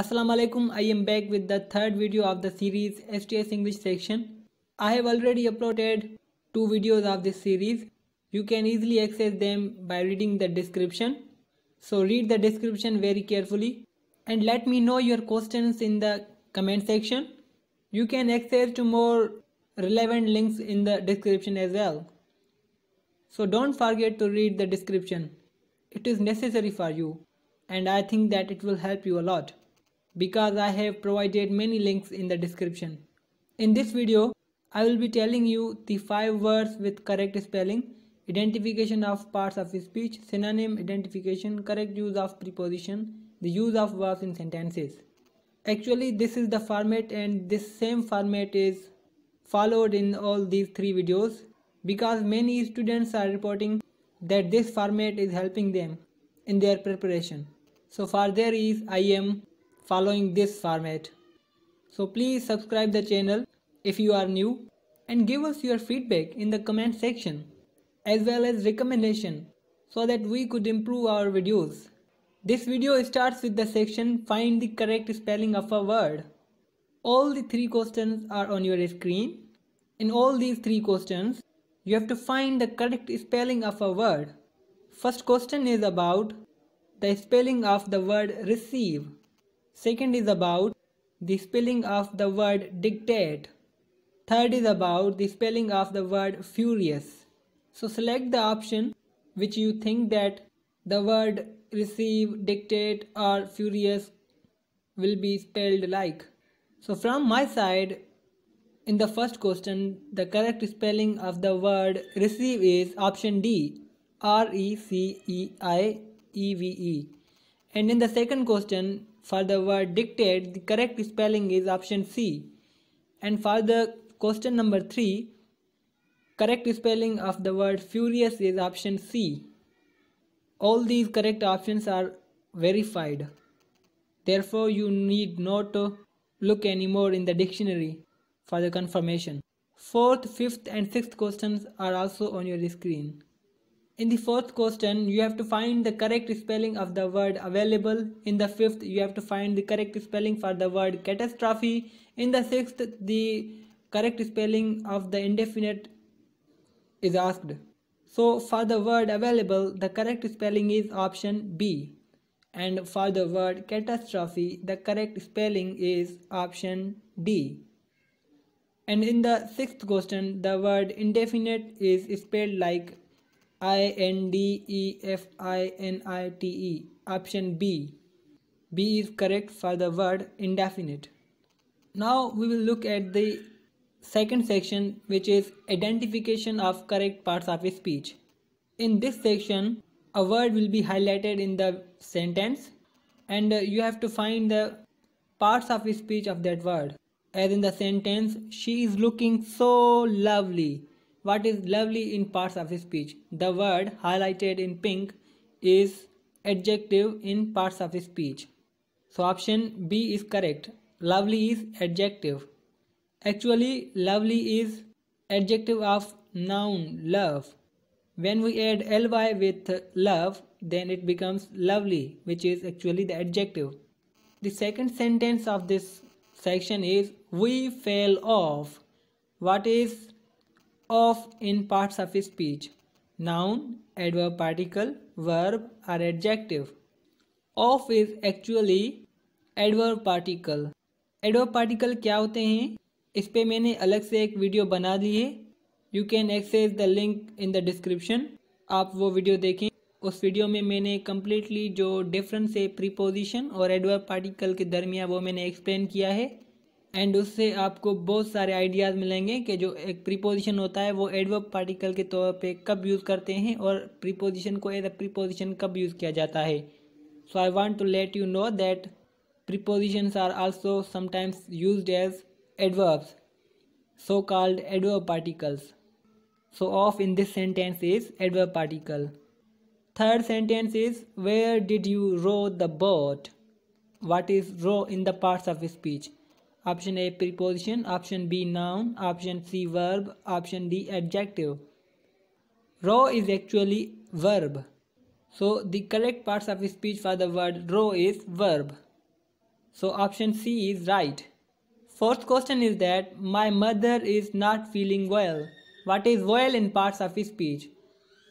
Assalamualaikum I am back with the third video of the series STS English section. I have already uploaded two videos of this series. You can easily access them by reading the description. So read the description very carefully and let me know your questions in the comment section. You can access to more relevant links in the description as well. So don't forget to read the description. It is necessary for you and I think that it will help you a lot because I have provided many links in the description. In this video, I will be telling you the 5 words with correct spelling, identification of parts of speech, synonym identification, correct use of preposition, the use of verbs in sentences. Actually, this is the format and this same format is followed in all these three videos because many students are reporting that this format is helping them in their preparation. So far, there is I am following this format. So please subscribe the channel if you are new and give us your feedback in the comment section as well as recommendation so that we could improve our videos. This video starts with the section find the correct spelling of a word. All the three questions are on your screen. In all these three questions, you have to find the correct spelling of a word. First question is about the spelling of the word receive. Second is about the spelling of the word dictate. Third is about the spelling of the word furious. So select the option which you think that the word receive, dictate or furious will be spelled like. So from my side, in the first question, the correct spelling of the word receive is option D, R-E-C-E-I-E-V-E. -E -E. And in the second question, for the word dictate, the correct spelling is option C. And for the question number 3, correct spelling of the word furious is option C. All these correct options are verified. Therefore, you need not look anymore in the dictionary for the confirmation. Fourth, fifth and sixth questions are also on your screen. In the fourth question, you have to find the correct spelling of the word available. In the fifth, you have to find the correct spelling for the word catastrophe. In the sixth, the correct spelling of the indefinite is asked. So for the word available, the correct spelling is option B. And for the word catastrophe, the correct spelling is option D. And in the sixth question, the word indefinite is spelled like I N D E F I N I T E. Option B. B is correct for the word indefinite. Now we will look at the second section which is identification of correct parts of speech. In this section, a word will be highlighted in the sentence and you have to find the parts of speech of that word. As in the sentence, she is looking so lovely what is lovely in parts of speech. The word highlighted in pink is adjective in parts of speech. So option B is correct. Lovely is adjective. Actually, lovely is adjective of noun love. When we add ly with love, then it becomes lovely, which is actually the adjective. The second sentence of this section is we fell off. What is off in parts of speech noun adverb particle verb are adjective off is actually adverb particle adverb particle क्या होते हैं इस पर मैंने अलग से एक video बना दी है you can access the link in the description आप वो वीडियो देखें उस वीडियो में मैंने कम्प्लीटली जो डिफरेंस है प्रीपोजिशन और एडवर्ब पार्टिकल के दरमियान वो मैंने एक्सप्लेन किया है एंड उससे आपको बहुत सारे आइडियाज़ मिलेंगे कि जो एक प्रीपोजिशन होता है वो एडवर्ब पार्टिकल के तौर पे कब यूज़ करते हैं और प्रीपोजिशन को एज अ प्रीपोजिशन कब यूज़ किया जाता है so I want to let you know that prepositions are also sometimes used as adverbs so called adverb particles so off in this sentence is adverb particle third sentence is where did you row the boat what is row in the parts of speech option A preposition, option B noun, option C verb, option D adjective. Row is actually verb. So the correct parts of speech for the word row is verb. So option C is right. Fourth question is that my mother is not feeling well. What is well in parts of speech?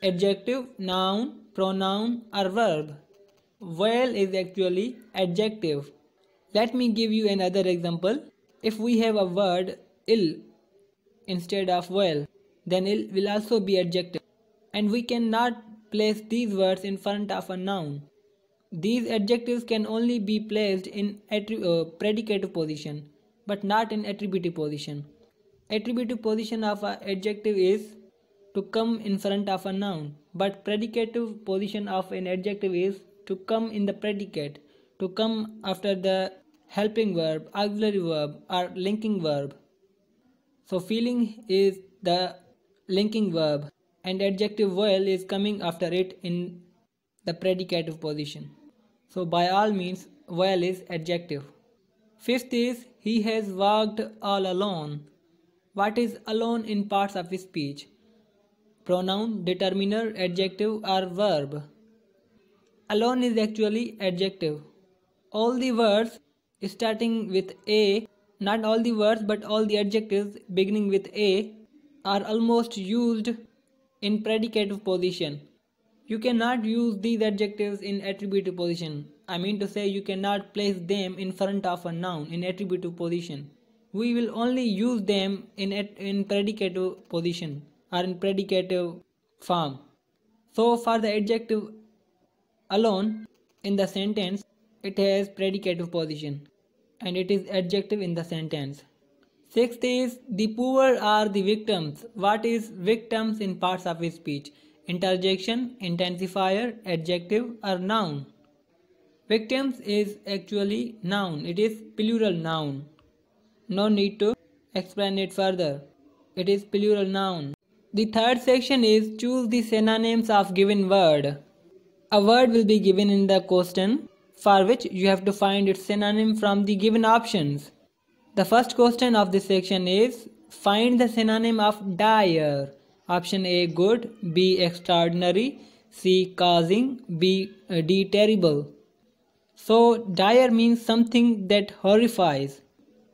Adjective, noun, pronoun or verb. Well is actually adjective. Let me give you another example. If we have a word ill instead of well, then ill will also be adjective. And we cannot place these words in front of a noun. These adjectives can only be placed in uh, predicative position but not in attributive position. Attributive position of an adjective is to come in front of a noun but predicative position of an adjective is to come in the predicate to come after the helping verb, auxiliary verb or linking verb. So feeling is the linking verb and adjective well is coming after it in the predicative position. So by all means well is adjective. Fifth is he has walked all alone. What is alone in parts of speech? Pronoun, determiner, adjective or verb. Alone is actually adjective. All the words starting with A. Not all the words but all the adjectives beginning with A are almost used in predicative position. You cannot use these adjectives in attributive position. I mean to say you cannot place them in front of a noun in attributive position. We will only use them in, in predicative position or in predicative form. So for the adjective alone in the sentence, it has predicative position and it is adjective in the sentence. Sixth is the poor are the victims. What is victims in parts of speech? Interjection, intensifier, adjective or noun. Victims is actually noun. It is plural noun. No need to explain it further. It is plural noun. The third section is choose the synonyms of given word. A word will be given in the question for which you have to find its synonym from the given options. The first question of this section is find the synonym of dire. Option A good, B extraordinary, C causing, B uh, D terrible. So dire means something that horrifies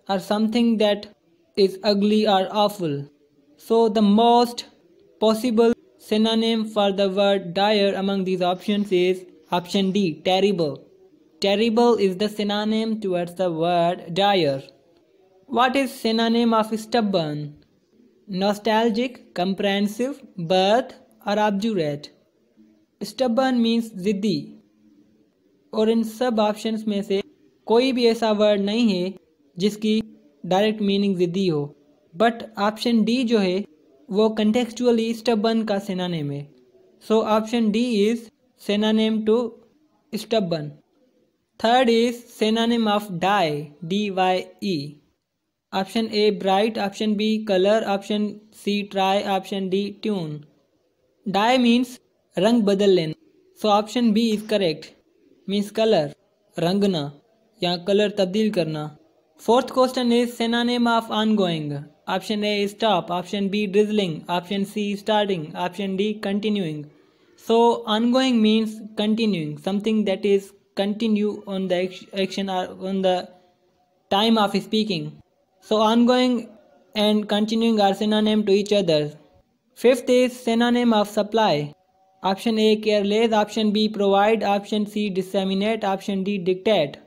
or something that is ugly or awful. So the most possible synonym for the word dire among these options is option D terrible. Terrible is the synonym towards the word dire. What is synonym of stubborn? Nostalgic, comprehensive, birth, or obdurate. Stubborn means ziddi और इन सब options में से कोई भी ऐसा word नहीं है जिसकी डायरेक्ट मीनिंग जिद्दी हो बट ऑप्शन डी जो है वो कंटेक्चुअली स्टबन का सेनानेम है so option D is synonym to stubborn third is synonym of dye D Y E option A bright option B colour option C try option D tune dye means रंग बदल लेना so option B is correct means colour रंगना या colour तब्दील करना fourth question is synonym of ongoing option A stop option B drizzling option C starting option D continuing so on going means continuing something that is continue on the action or uh, on the time of speaking. So ongoing and continuing are synonym to each other. Fifth is synonym of supply. Option A careless, option B provide, option C disseminate, option D dictate.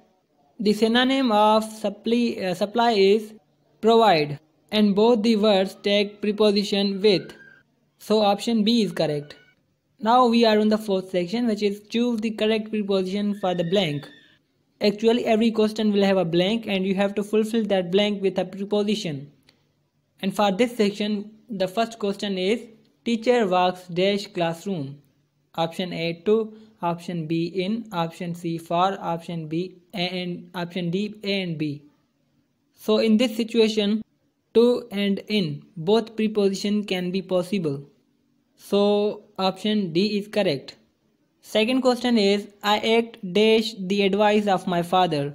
The synonym of supply, uh, supply is provide and both the words take preposition with. So option B is correct. Now we are on the fourth section which is choose the correct preposition for the blank. Actually every question will have a blank and you have to fulfill that blank with a preposition. And for this section the first question is teacher walks dash classroom. Option A to option B in, option C for, option B and option D A and B. So in this situation to and in both preposition can be possible. So option D is correct second question is I act dash the advice of my father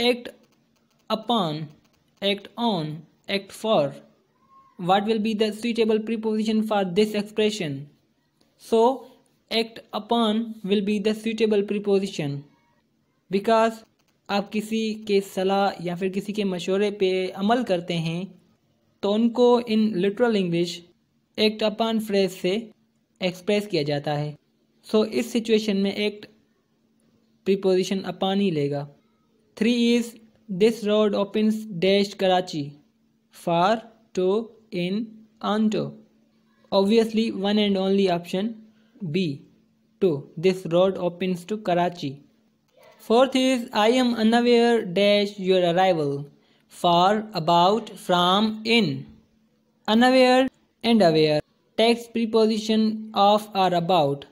act upon act on act for what will be the suitable preposition for this expression so act upon will be the suitable preposition because आप किसी के सलाह या फिर किसी के मशोरे पे अमल करते हैं तो उनको in literal English act upon phrase से एक्सप्रेस किया जाता है सो so, इस सिचुएशन में एक्ट प्रीपोजिशन अपान ही लेगा three is this road opens dash Karachi for to in on to obviously one and only option B to this road opens to Karachi fourth is I am unaware dash your arrival for about from in unaware and aware text preposition of or about.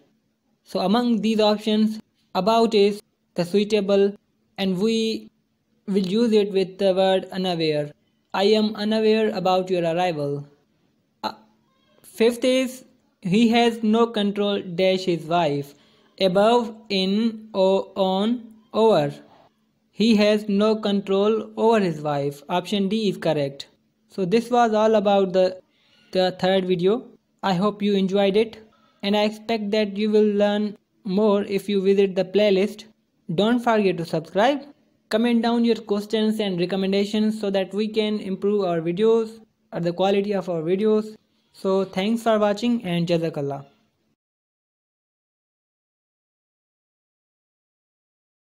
So among these options, about is the suitable and we will use it with the word unaware. I am unaware about your arrival. Uh, fifth is he has no control dash his wife. Above, in, or on, over. He has no control over his wife. Option D is correct. So this was all about the the third video. I hope you enjoyed it and I expect that you will learn more if you visit the playlist. Don't forget to subscribe. Comment down your questions and recommendations so that we can improve our videos or the quality of our videos. So thanks for watching and Jazakallah.